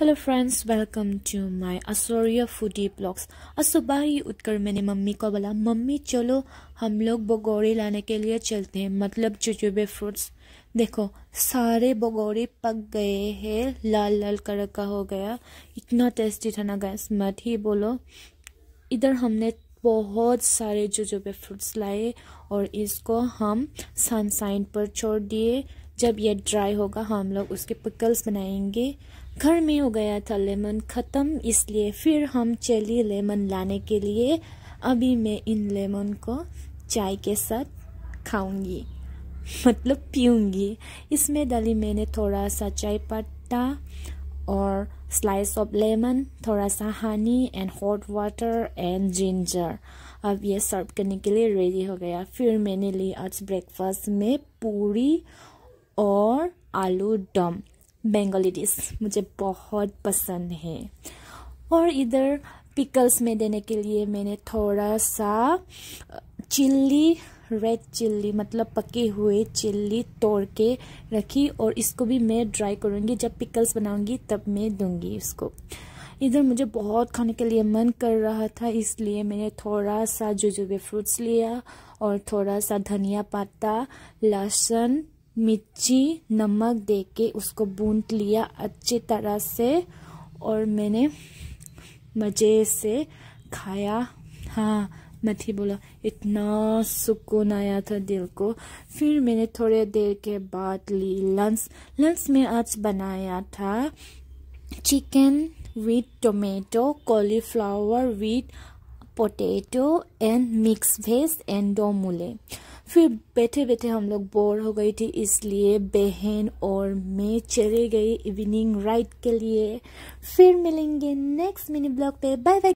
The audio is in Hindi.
hello friends welcome to my असोरिया फूडी ब्लॉग्स आज सुबह ही उठकर मैंने मम्मी को बोला मम्मी चलो हम लोग बगौड़े लाने के लिए चलते हैं मतलब चुचुबे फ्रूट्स देखो सारे बगौड़े पक गए हैं लाल लाल कलर का हो गया इतना टेस्टी था ना गैस मत ही बोलो इधर हमने बहुत सारे चुचुबे फ्रूट्स लाए और इसको हम सनसाइन पर छोड़ दिए जब ये ड्राई होगा हम लोग उसके पिकल्स बनाएंगे घर में हो गया था लेमन ख़त्म इसलिए फिर हम चली लेमन लाने के लिए अभी मैं इन लेमन को चाय के साथ खाऊंगी मतलब पीऊंगी इसमें डाली मैंने थोड़ा सा चाय पत्ता और स्लाइस ऑफ लेमन थोड़ा सा honey and hot water and ginger अब ये सर्व करने के लिए रेडी हो गया फिर मैंने ली आज ब्रेकफास्ट में पूरी और आलू दम बेंगोली डिश मुझे बहुत पसंद है और इधर पिकल्स में देने के लिए मैंने थोड़ा सा चिल्ली रेड चिल्ली मतलब पके हुए चिल्ली तोड़ के रखी और इसको भी मैं ड्राई करूँगी जब पिकल्स बनाऊँगी तब मैं दूँगी इसको इधर मुझे बहुत खाने के लिए मन कर रहा था इसलिए मैंने थोड़ा सा जुजुबे फ्रूट्स लिया और थोड़ा सा धनिया पत्ता लहसुन मिर्ची नमक दे के उसको बूंद लिया अच्छी तरह से और मैंने मज़े से खाया हाँ मथी बोला इतना सुकून आया था दिल को फिर मैंने थोड़े देर के बाद ली लंच लंच में आज बनाया था chicken with tomato cauliflower with potato and mix veg and डोमूले फिर बैठे बैठे हम लोग बोर हो गई थी इसलिए बहन और मैं चले गई इवनिंग राइड के लिए फिर मिलेंगे नेक्स्ट मिनी ब्लॉग पे बाय बाय